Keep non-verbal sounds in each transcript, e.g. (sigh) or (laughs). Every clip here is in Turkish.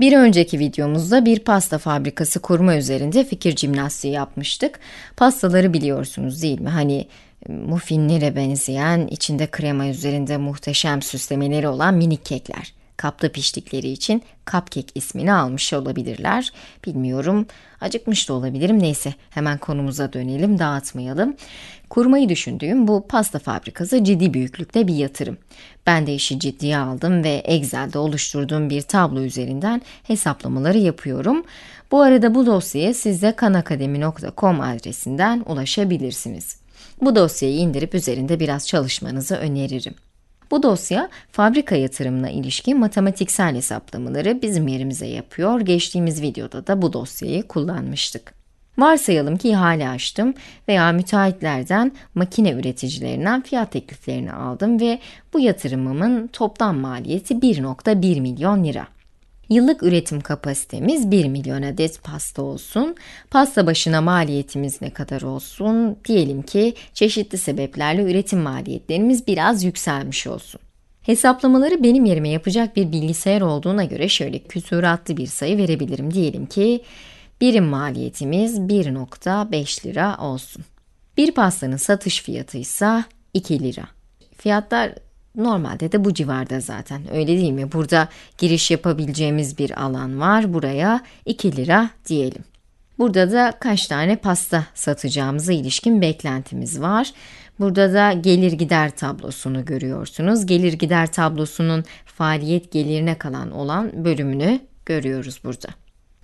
Bir önceki videomuzda bir pasta fabrikası kurma üzerinde fikir cimnastiği yapmıştık. Pastaları biliyorsunuz değil mi? Hani e, muffinlere benzeyen, içinde krema üzerinde muhteşem süslemeleri olan minik kekler. Kapta piştikleri için cupcake ismini almış olabilirler. Bilmiyorum acıkmış da olabilirim neyse hemen konumuza dönelim dağıtmayalım. Kurmayı düşündüğüm bu pasta fabrikası ciddi büyüklükte bir yatırım. Ben de işi ciddiye aldım ve Excel'de oluşturduğum bir tablo üzerinden hesaplamaları yapıyorum. Bu arada bu dosyaya siz de kanakademi.com adresinden ulaşabilirsiniz. Bu dosyayı indirip üzerinde biraz çalışmanızı öneririm. Bu dosya fabrika yatırımına ilişkin matematiksel hesaplamaları bizim yerimize yapıyor. Geçtiğimiz videoda da bu dosyayı kullanmıştık. Varsayalım ki ihale açtım veya müteahhitlerden makine üreticilerinden fiyat tekliflerini aldım ve bu yatırımımın toplam maliyeti 1.1 milyon lira. Yıllık üretim kapasitemiz 1 milyon adet pasta olsun. Pasta başına maliyetimiz ne kadar olsun? Diyelim ki çeşitli sebeplerle üretim maliyetlerimiz biraz yükselmiş olsun. Hesaplamaları benim yerime yapacak bir bilgisayar olduğuna göre şöyle küsuratlı bir sayı verebilirim. Diyelim ki birim maliyetimiz 1.5 lira olsun. Bir pastanın satış fiyatı ise 2 lira. Fiyatlar Normalde de bu civarda zaten öyle değil mi? Burada giriş yapabileceğimiz bir alan var. Buraya 2 lira diyelim. Burada da kaç tane pasta satacağımıza ilişkin beklentimiz var. Burada da gelir gider tablosunu görüyorsunuz. Gelir gider tablosunun faaliyet gelirine kalan olan bölümünü görüyoruz burada.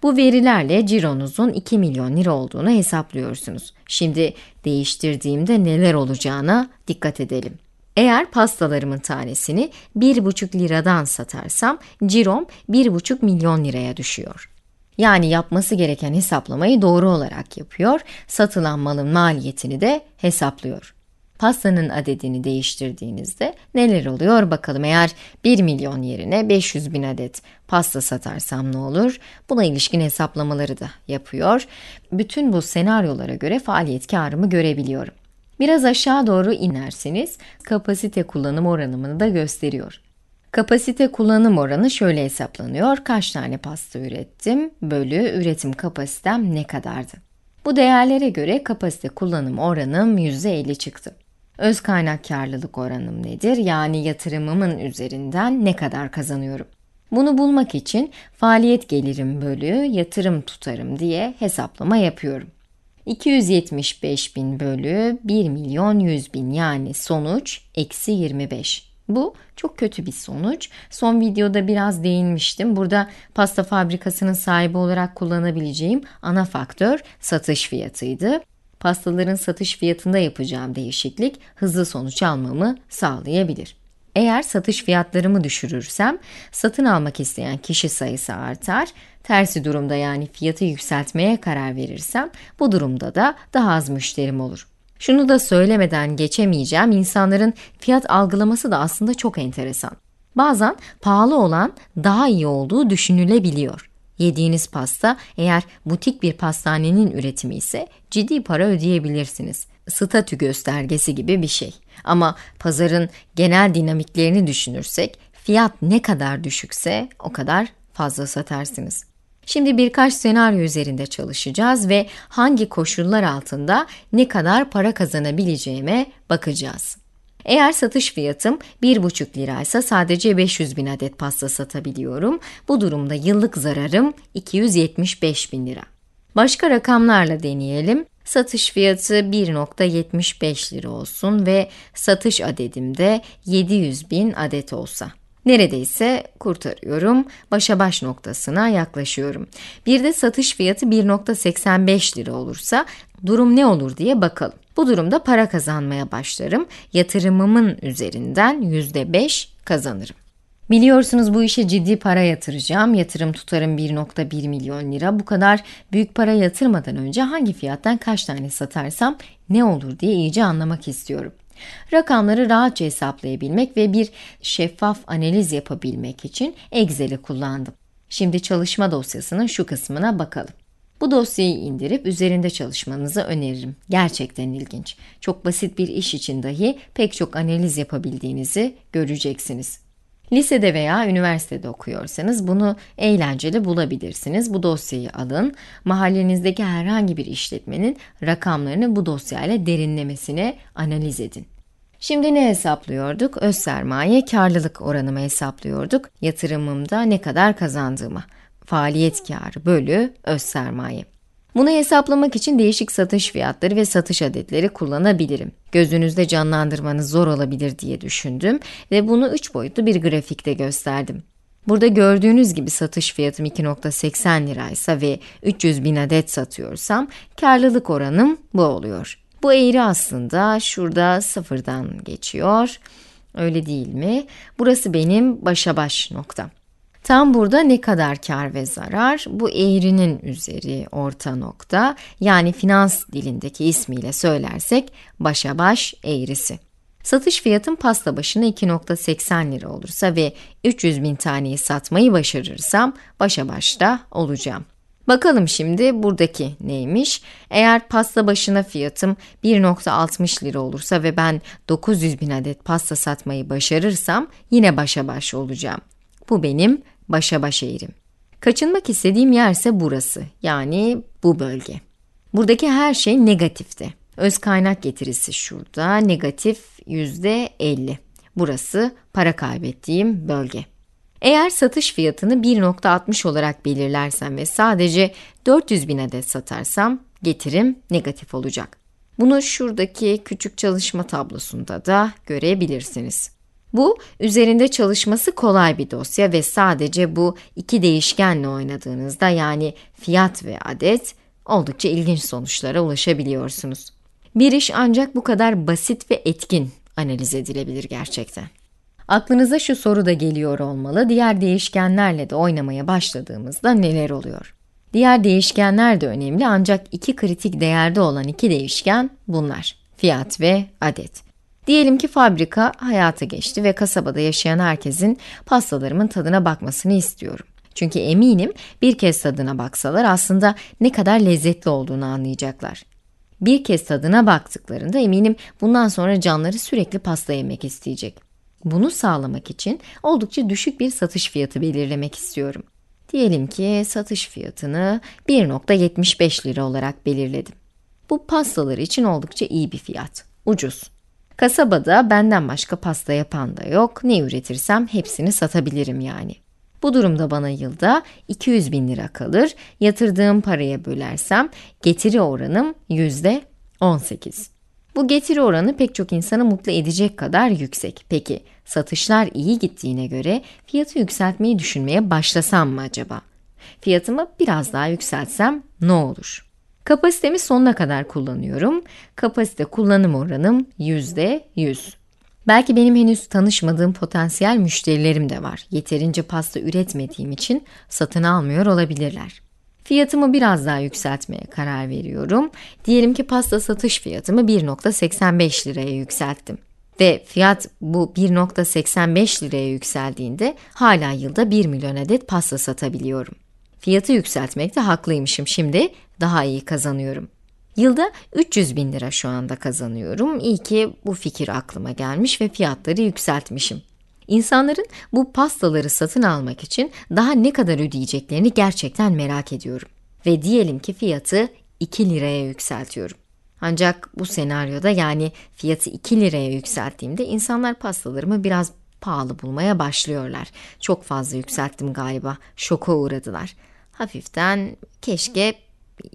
Bu verilerle cironuzun 2 milyon lira olduğunu hesaplıyorsunuz. Şimdi değiştirdiğimde neler olacağına dikkat edelim. Eğer pastalarımın tanesini 1,5 liradan satarsam cirom 1,5 milyon liraya düşüyor. Yani yapması gereken hesaplamayı doğru olarak yapıyor, satılan malın maliyetini de hesaplıyor. Pastanın adedini değiştirdiğinizde neler oluyor bakalım eğer 1 milyon yerine 500 bin adet pasta satarsam ne olur? Buna ilişkin hesaplamaları da yapıyor. Bütün bu senaryolara göre faaliyet karımı görebiliyorum. Biraz aşağı doğru inerseniz kapasite kullanım oranını da gösteriyor. Kapasite kullanım oranı şöyle hesaplanıyor. Kaç tane pasta ürettim bölü üretim kapasitem ne kadardı? Bu değerlere göre kapasite kullanım oranım %50 çıktı. Öz kaynak karlılık oranım nedir? Yani yatırımımın üzerinden ne kadar kazanıyorum? Bunu bulmak için faaliyet gelirim bölü yatırım tutarım diye hesaplama yapıyorum. 275 bin bölü 1 milyon 100 bin yani sonuç eksi 25. Bu çok kötü bir sonuç. Son videoda biraz değinmiştim. Burada pasta fabrikasının sahibi olarak kullanabileceğim ana faktör satış fiyatıydı. Pastaların satış fiyatında yapacağım değişiklik hızlı sonuç almamı sağlayabilir. Eğer satış fiyatlarımı düşürürsem satın almak isteyen kişi sayısı artar. Tersi durumda yani fiyatı yükseltmeye karar verirsem bu durumda da daha az müşterim olur. Şunu da söylemeden geçemeyeceğim. İnsanların fiyat algılaması da aslında çok enteresan. Bazen pahalı olan daha iyi olduğu düşünülebiliyor. Yediğiniz pasta eğer butik bir pastanenin üretimi ise ciddi para ödeyebilirsiniz statü göstergesi gibi bir şey. Ama pazarın genel dinamiklerini düşünürsek fiyat ne kadar düşükse o kadar fazla satarsınız. Şimdi birkaç senaryo üzerinde çalışacağız ve hangi koşullar altında ne kadar para kazanabileceğime bakacağız. Eğer satış fiyatım 1,5 liraysa sadece 500 bin adet pasta satabiliyorum. Bu durumda yıllık zararım 275 bin lira. Başka rakamlarla deneyelim. Satış fiyatı 1.75 lira olsun ve satış adedim de 700 bin adet olsa. Neredeyse kurtarıyorum, başa baş noktasına yaklaşıyorum. Bir de satış fiyatı 1.85 lira olursa durum ne olur diye bakalım. Bu durumda para kazanmaya başlarım. Yatırımımın üzerinden %5 kazanırım. Biliyorsunuz bu işe ciddi para yatıracağım. Yatırım tutarım 1.1 milyon lira. Bu kadar büyük para yatırmadan önce hangi fiyattan kaç tane satarsam ne olur diye iyice anlamak istiyorum. Rakamları rahatça hesaplayabilmek ve bir şeffaf analiz yapabilmek için Excel'i kullandım. Şimdi çalışma dosyasının şu kısmına bakalım. Bu dosyayı indirip üzerinde çalışmanızı öneririm. Gerçekten ilginç. Çok basit bir iş için dahi pek çok analiz yapabildiğinizi göreceksiniz. Lisede veya üniversitede okuyorsanız bunu eğlenceli bulabilirsiniz. Bu dosyayı alın. Mahallenizdeki herhangi bir işletmenin rakamlarını bu dosyayla derinlemesine analiz edin. Şimdi ne hesaplıyorduk? Öz sermaye karlılık oranımı hesaplıyorduk. Yatırımımda ne kadar kazandığımı. Faaliyet karı bölü öz sermaye. Bunu hesaplamak için değişik satış fiyatları ve satış adetleri kullanabilirim. Gözünüzde canlandırmanız zor olabilir diye düşündüm ve bunu 3 boyutlu bir grafikte gösterdim. Burada gördüğünüz gibi satış fiyatım 2.80 liraysa ve 300 bin adet satıyorsam karlılık oranım bu oluyor. Bu eğri aslında şurada sıfırdan geçiyor. Öyle değil mi? Burası benim başa baş noktam. Tam burada ne kadar kar ve zarar? Bu eğrinin üzeri orta nokta yani finans dilindeki ismiyle söylersek başa baş eğrisi. Satış fiyatın pasta başına 2.80 lira olursa ve 300 bin taneyi satmayı başarırsam başa başta olacağım. Bakalım şimdi buradaki neymiş? Eğer pasta başına fiyatım 1.60 lira olursa ve ben 900 bin adet pasta satmayı başarırsam yine başa baş olacağım. Bu benim başa baş eğrim. Kaçınmak istediğim yerse burası. Yani bu bölge. Buradaki her şey negatifti. Öz kaynak getirisi şurada. Negatif yüzde %50. Burası para kaybettiğim bölge. Eğer satış fiyatını 1.60 olarak belirlersem ve sadece 400 bin adet satarsam getirim negatif olacak. Bunu şuradaki küçük çalışma tablosunda da görebilirsiniz. Bu üzerinde çalışması kolay bir dosya ve sadece bu iki değişkenle oynadığınızda yani fiyat ve adet oldukça ilginç sonuçlara ulaşabiliyorsunuz. Bir iş ancak bu kadar basit ve etkin analiz edilebilir gerçekten. Aklınıza şu soru da geliyor olmalı. Diğer değişkenlerle de oynamaya başladığımızda neler oluyor? Diğer değişkenler de önemli ancak iki kritik değerde olan iki değişken bunlar. Fiyat ve adet. Diyelim ki fabrika hayata geçti ve kasabada yaşayan herkesin pastalarımın tadına bakmasını istiyorum. Çünkü eminim bir kez tadına baksalar aslında ne kadar lezzetli olduğunu anlayacaklar. Bir kez tadına baktıklarında eminim bundan sonra canları sürekli pasta yemek isteyecek. Bunu sağlamak için oldukça düşük bir satış fiyatı belirlemek istiyorum. Diyelim ki satış fiyatını 1.75 lira olarak belirledim. Bu pastalar için oldukça iyi bir fiyat. Ucuz. Kasabada benden başka pasta yapan da yok. Ne üretirsem hepsini satabilirim yani. Bu durumda bana yılda 200 bin lira kalır. Yatırdığım paraya bölersem getiri oranım yüzde 18. Bu getiri oranı pek çok insanı mutlu edecek kadar yüksek. Peki satışlar iyi gittiğine göre fiyatı yükseltmeyi düşünmeye başlasam mı acaba? Fiyatımı biraz daha yükseltsem ne olur? Kapasitemi sonuna kadar kullanıyorum. Kapasite kullanım oranım yüzde yüz. Belki benim henüz tanışmadığım potansiyel müşterilerim de var. Yeterince pasta üretmediğim için satın almıyor olabilirler. Fiyatımı biraz daha yükseltmeye karar veriyorum. Diyelim ki pasta satış fiyatımı 1.85 liraya yükselttim. Ve fiyat bu 1.85 liraya yükseldiğinde hala yılda 1 milyon adet pasta satabiliyorum. Fiyatı yükseltmekte haklıymışım. Şimdi daha iyi kazanıyorum. Yılda 300 bin lira şu anda kazanıyorum. İyi ki bu fikir aklıma gelmiş ve fiyatları yükseltmişim. İnsanların bu pastaları satın almak için daha ne kadar ödeyeceklerini gerçekten merak ediyorum. Ve diyelim ki fiyatı 2 liraya yükseltiyorum. Ancak bu senaryoda yani fiyatı 2 liraya yükselttiğimde insanlar pastalarımı biraz pahalı bulmaya başlıyorlar. Çok fazla yükselttim galiba. Şoka uğradılar. Hafiften keşke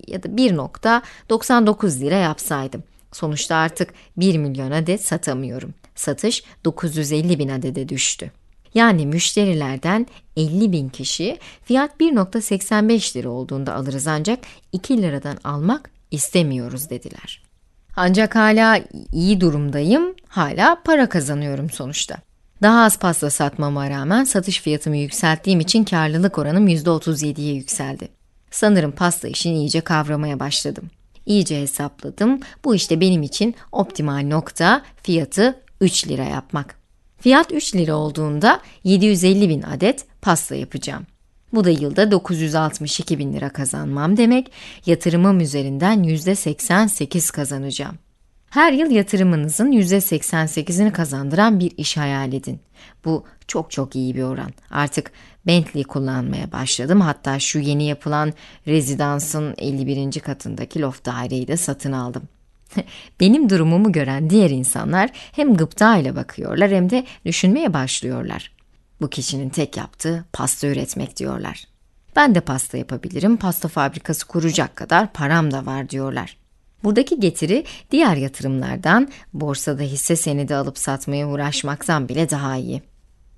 ya da 1.99 lira yapsaydım. Sonuçta artık 1 milyon adet satamıyorum. Satış 950 bin adede düştü. Yani müşterilerden 50 bin kişi fiyat 1.85 lira olduğunda alırız ancak 2 liradan almak istemiyoruz dediler. Ancak hala iyi durumdayım, hala para kazanıyorum sonuçta. Daha az pasta satmama rağmen satış fiyatımı yükselttiğim için karlılık oranım %37'ye yükseldi. Sanırım pasta işini iyice kavramaya başladım. İyice hesapladım. Bu işte benim için optimal nokta fiyatı 3 lira yapmak. Fiyat 3 lira olduğunda 750 bin adet pasta yapacağım. Bu da yılda 962 bin lira kazanmam demek, yatırımım üzerinden %88 kazanacağım. Her yıl yatırımınızın %88'ini kazandıran bir iş hayal edin. Bu çok çok iyi bir oran. Artık Bentley kullanmaya başladım. Hatta şu yeni yapılan rezidansın 51. katındaki loft daireyi de satın aldım. (laughs) Benim durumumu gören diğer insanlar hem gıpta ile bakıyorlar hem de düşünmeye başlıyorlar. Bu kişinin tek yaptığı pasta üretmek diyorlar. Ben de pasta yapabilirim, pasta fabrikası kuracak kadar param da var diyorlar. Buradaki getiri diğer yatırımlardan, borsada hisse senedi alıp satmaya uğraşmaktan bile daha iyi.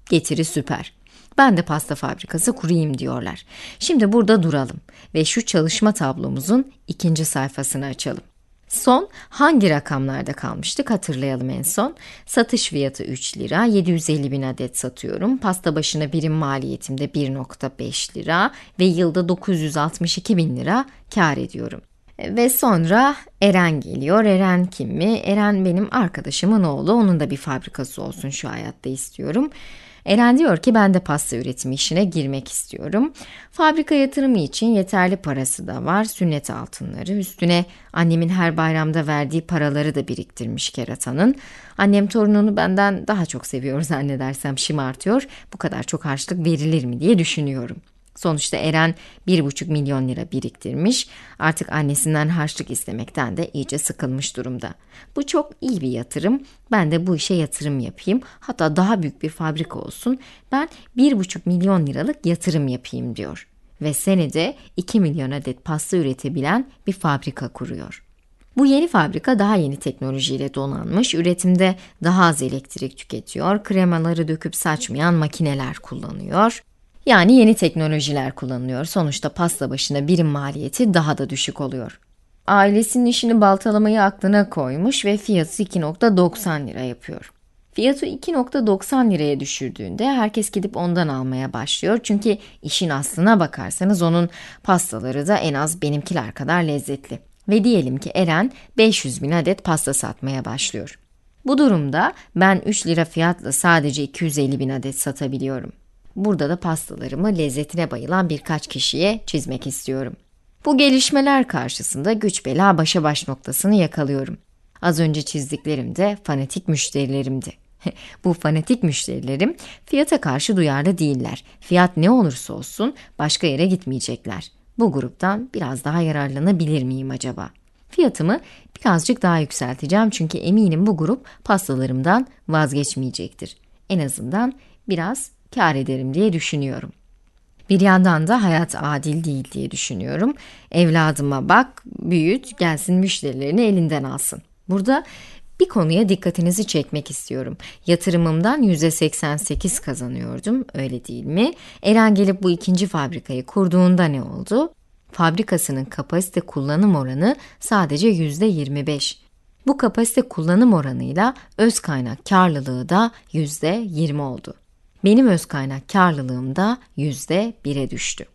Getiri süper ben de pasta fabrikası kurayım diyorlar. Şimdi burada duralım ve şu çalışma tablomuzun ikinci sayfasını açalım. Son hangi rakamlarda kalmıştık hatırlayalım en son. Satış fiyatı 3 lira, 750 bin adet satıyorum. Pasta başına birim maliyetimde 1.5 lira ve yılda 962 bin lira kar ediyorum. Ve sonra Eren geliyor. Eren kim mi? Eren benim arkadaşımın oğlu. Onun da bir fabrikası olsun şu hayatta istiyorum. Eren diyor ki ben de pasta üretimi işine girmek istiyorum. Fabrika yatırımı için yeterli parası da var. Sünnet altınları üstüne annemin her bayramda verdiği paraları da biriktirmiş keratanın. Annem torununu benden daha çok seviyor zannedersem şımartıyor. Bu kadar çok harçlık verilir mi diye düşünüyorum. Sonuçta Eren 1,5 milyon lira biriktirmiş. Artık annesinden harçlık istemekten de iyice sıkılmış durumda. Bu çok iyi bir yatırım. Ben de bu işe yatırım yapayım. Hatta daha büyük bir fabrika olsun. Ben 1,5 milyon liralık yatırım yapayım diyor. Ve senede 2 milyon adet pasta üretebilen bir fabrika kuruyor. Bu yeni fabrika daha yeni teknolojiyle donanmış, üretimde daha az elektrik tüketiyor, kremaları döküp saçmayan makineler kullanıyor. Yani yeni teknolojiler kullanılıyor. Sonuçta pasta başına birim maliyeti daha da düşük oluyor. Ailesinin işini baltalamayı aklına koymuş ve fiyatı 2.90 lira yapıyor. Fiyatı 2.90 liraya düşürdüğünde herkes gidip ondan almaya başlıyor. Çünkü işin aslına bakarsanız onun pastaları da en az benimkiler kadar lezzetli. Ve diyelim ki Eren 500 bin adet pasta satmaya başlıyor. Bu durumda ben 3 lira fiyatla sadece 250 bin adet satabiliyorum. Burada da pastalarımı lezzetine bayılan birkaç kişiye çizmek istiyorum. Bu gelişmeler karşısında güç bela başa baş noktasını yakalıyorum. Az önce çizdiklerim de fanatik müşterilerimdi. (laughs) Bu fanatik müşterilerim fiyata karşı duyarlı değiller. Fiyat ne olursa olsun başka yere gitmeyecekler. Bu gruptan biraz daha yararlanabilir miyim acaba? Fiyatımı birazcık daha yükselteceğim çünkü eminim bu grup pastalarımdan vazgeçmeyecektir. En azından biraz kar ederim diye düşünüyorum. Bir yandan da hayat adil değil diye düşünüyorum. Evladıma bak, büyüt, gelsin müşterilerini elinden alsın. Burada bir konuya dikkatinizi çekmek istiyorum. Yatırımımdan %88 kazanıyordum, öyle değil mi? Eren gelip bu ikinci fabrikayı kurduğunda ne oldu? Fabrikasının kapasite kullanım oranı sadece %25. Bu kapasite kullanım oranıyla öz kaynak karlılığı da %20 oldu. Benim öz kaynak karlılığım da %1'e düştü.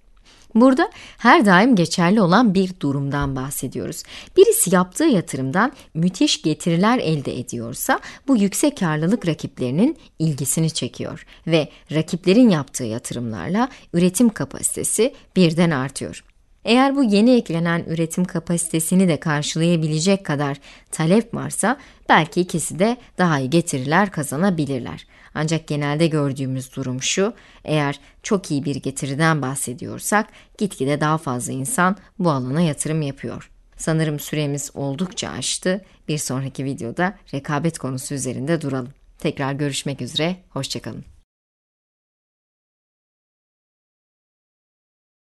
Burada her daim geçerli olan bir durumdan bahsediyoruz. Birisi yaptığı yatırımdan müthiş getiriler elde ediyorsa bu yüksek karlılık rakiplerinin ilgisini çekiyor ve rakiplerin yaptığı yatırımlarla üretim kapasitesi birden artıyor. Eğer bu yeni eklenen üretim kapasitesini de karşılayabilecek kadar talep varsa belki ikisi de daha iyi getiriler kazanabilirler. Ancak genelde gördüğümüz durum şu, eğer çok iyi bir getiriden bahsediyorsak gitgide daha fazla insan bu alana yatırım yapıyor. Sanırım süremiz oldukça aştı. Bir sonraki videoda rekabet konusu üzerinde duralım. Tekrar görüşmek üzere, hoşçakalın.